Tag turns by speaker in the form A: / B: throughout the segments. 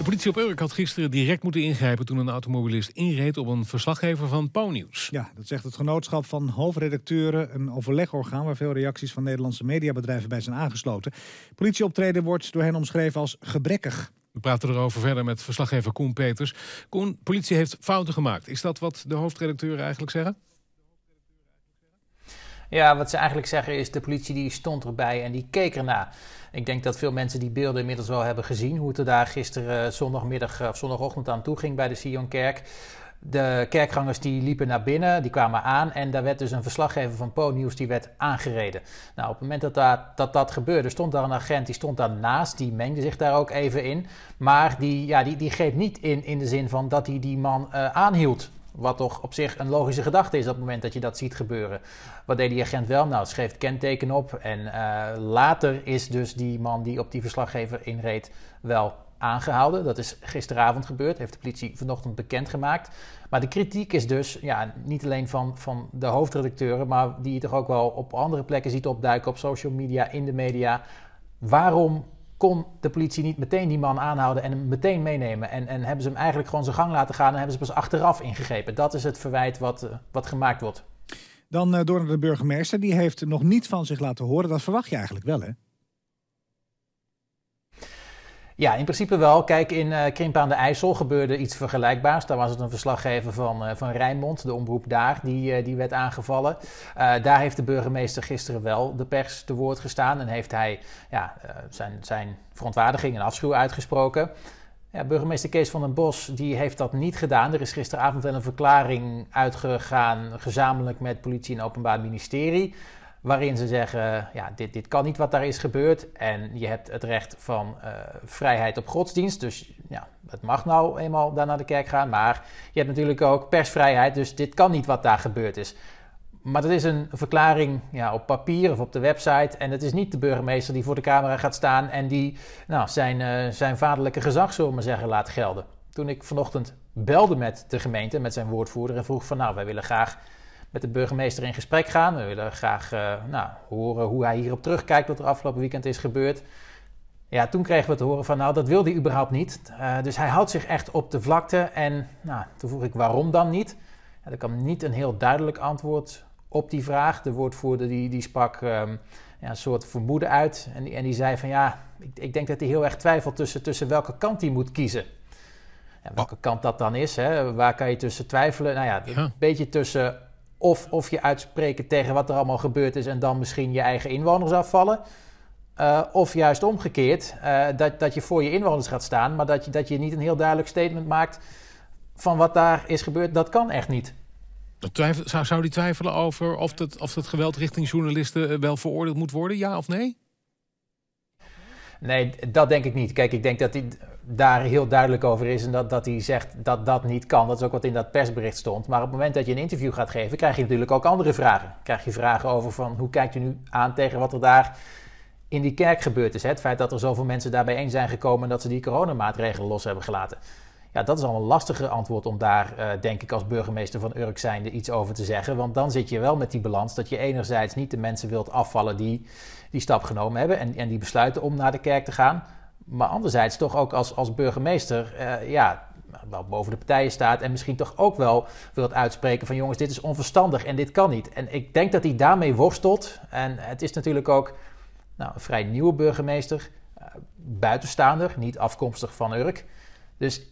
A: De politie op Urk had gisteren direct moeten ingrijpen toen een automobilist inreed op een verslaggever van Pownieuws. Ja, dat zegt het genootschap van hoofdredacteuren, een overlegorgaan waar veel reacties van Nederlandse mediabedrijven bij zijn aangesloten. Politieoptreden wordt door hen omschreven als gebrekkig. We praten erover verder met verslaggever Koen Peters. Koen, politie heeft fouten gemaakt. Is dat wat de hoofdredacteuren eigenlijk zeggen?
B: Ja, wat ze eigenlijk zeggen is, de politie die stond erbij en die keek ernaar. Ik denk dat veel mensen die beelden inmiddels wel hebben gezien. Hoe het er daar gisteren eh, zondagmiddag eh, of zondagochtend aan toe ging bij de Sionkerk. De kerkgangers die liepen naar binnen, die kwamen aan en daar werd dus een verslaggever van Po Nieuws die werd aangereden. Nou, op het moment dat dat, dat, dat gebeurde, stond daar een agent, die stond daarnaast, die mengde zich daar ook even in. Maar die, ja, die, die greep niet in in de zin van dat hij die man eh, aanhield. Wat toch op zich een logische gedachte is op het moment dat je dat ziet gebeuren. Wat deed die agent wel? Nou, schreef het kenteken op. En eh, later is dus die man die op die verslaggever inreed wel aangehouden. Dat is gisteravond gebeurd, heeft de politie vanochtend bekendgemaakt. Maar de kritiek is dus ja, niet alleen van, van de hoofdredacteuren, maar die je toch ook wel op andere plekken ziet opduiken, op social media, in de media. Waarom kon de politie niet meteen die man aanhouden en hem meteen meenemen. En, en hebben ze hem eigenlijk gewoon zijn gang laten gaan en hebben ze pas achteraf ingegrepen. Dat is het verwijt wat, eh, wat gemaakt wordt.
A: Dan eh, door naar de burgemeester. Die heeft nog niet van zich laten horen. Dat verwacht je eigenlijk wel, hè?
B: Ja, in principe wel. Kijk, in uh, Krimp aan de IJssel gebeurde iets vergelijkbaars. Daar was het een verslaggever van, eh, van Rijnmond, de omroep daar, die, eh, die werd aangevallen. daar heeft de burgemeester gisteren wel de pers te woord gestaan en heeft hij ja, zijn, zijn verontwaardiging en afschuw uitgesproken. Ja, burgemeester Kees van den Bos die heeft dat niet gedaan. Er is gisteravond wel een verklaring uitgegaan, gezamenlijk met politie en openbaar ministerie waarin ze zeggen: ja, dit, dit kan niet wat daar is gebeurd. En je hebt het recht van eh, vrijheid op godsdienst. Dus ja, het mag nou eenmaal daar naar de kerk gaan. Maar je hebt natuurlijk ook persvrijheid. Dus dit kan niet wat daar gebeurd is. Maar dat is een verklaring ja, op papier of op de website. En het is niet de burgemeester die voor de camera gaat staan en die nou, zijn, eh, zijn vaderlijke gezag, zullen we maar zeggen, laat gelden. Toen ik vanochtend belde met de gemeente, met zijn woordvoerder, en vroeg van nou, wij willen graag met de burgemeester in gesprek gaan. We willen graag eh, nou, horen hoe hij hierop terugkijkt wat er afgelopen weekend is gebeurd. Ja, toen kregen we te horen van, nou, dat wil hij überhaupt niet. Eh, dus hij houdt zich echt op de vlakte. En nou, toen vroeg ik, waarom dan niet? Ja, er kwam niet een heel duidelijk antwoord op die vraag. De woordvoerder die, die sprak ehm, ja, een soort vermoeden uit. En, en die zei van, ja, ik, ik denk dat hij heel erg twijfelt tussen, tussen welke kant hij moet kiezen. welke kant dat dan is, hè? waar kan je tussen twijfelen? Nou ja, een beetje tussen of, of je uitspreken tegen wat er allemaal gebeurd is en dan misschien je eigen inwoners afvallen. Eh, of juist omgekeerd, eh, dat, dat je voor je inwoners gaat staan, maar dat je, dat je niet een heel duidelijk statement maakt van wat daar is gebeurd. Dat kan echt niet. zou, zou die twijfelen over of het of het geweld richting journalisten eh, wel veroordeeld moet worden, ja of nee? Nee, dat denk ik niet. Kijk, ik denk dat die, daar heel duidelijk over is en dat, dat hij zegt dat dat niet kan. Dat is ook wat in dat persbericht stond. Maar op het moment dat je een interview gaat geven, krijg je natuurlijk ook andere vragen. Krijg je vragen over van hoe kijkt u nu aan tegen wat er daar in die kerk gebeurd is. Hè? Het feit dat er zoveel mensen daarbij eens zijn gekomen en dat ze die coronamaatregelen los hebben gelaten. Ja, dat is al een lastiger antwoord om daar, eh, denk ik, als burgemeester van Urk zijnde iets over te zeggen. Want dan zit je wel met die balans dat je enerzijds niet de mensen wilt afvallen die die stap genomen hebben en, en die besluiten om naar de kerk te gaan. Maar anderzijds toch ook als, als burgemeester, eh, ja, wel boven de partijen staat. En misschien toch ook wel wilt uitspreken van jongens, dit is onverstandig en dit kan niet. En ik denk dat hij daarmee worstelt. En het is natuurlijk ook nou, een vrij nieuwe burgemeester. Eh, buitenstaander, niet afkomstig van Urk. Dus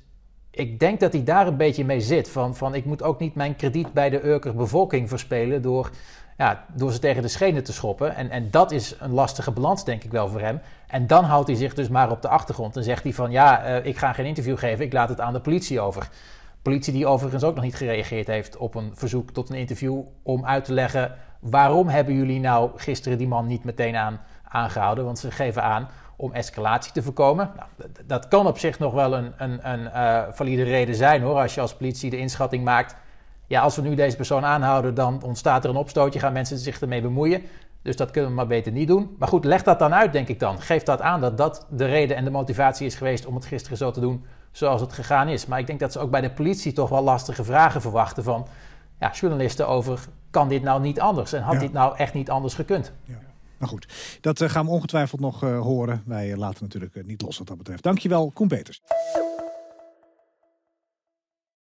B: ik denk dat hij daar een beetje mee zit. Van, van ik moet ook niet mijn krediet bij de Urker bevolking verspelen door, ja, door ze tegen de schenen te schoppen. En, en dat is een lastige balans, denk ik wel, voor hem. En dan houdt hij zich dus maar op de achtergrond en zegt hij van ja, eh, ik ga geen interview geven, ik laat het aan de politie over. Politie die overigens ook nog niet gereageerd heeft op een verzoek tot een interview om uit te leggen waarom hebben jullie nou gisteren die man niet meteen aan aangehouden. Want ze geven aan, om escalatie te voorkomen. Nou, dat kan op zich nog wel een, een, een eh, valide reden zijn hoor. Als je als politie de inschatting maakt. Ja, als we nu deze persoon aanhouden, dan ontstaat er een opstootje, gaan mensen zich ermee bemoeien. Dus dat kunnen we maar beter niet doen. Maar goed, leg dat dan uit, denk ik dan. Geef dat aan dat dat de reden en de motivatie is geweest om het gisteren zo te doen zoals het gegaan is. Maar ik denk dat ze ook bij de politie toch wel lastige vragen verwachten van ja, journalisten over: kan dit nou niet anders en had dit nou echt niet anders gekund? Ja.
A: Maar nou goed, dat eh, gaan we ongetwijfeld nog eh, horen. Wij eh, laten natuurlijk niet los wat dat betreft. Dankjewel, Koen Peters.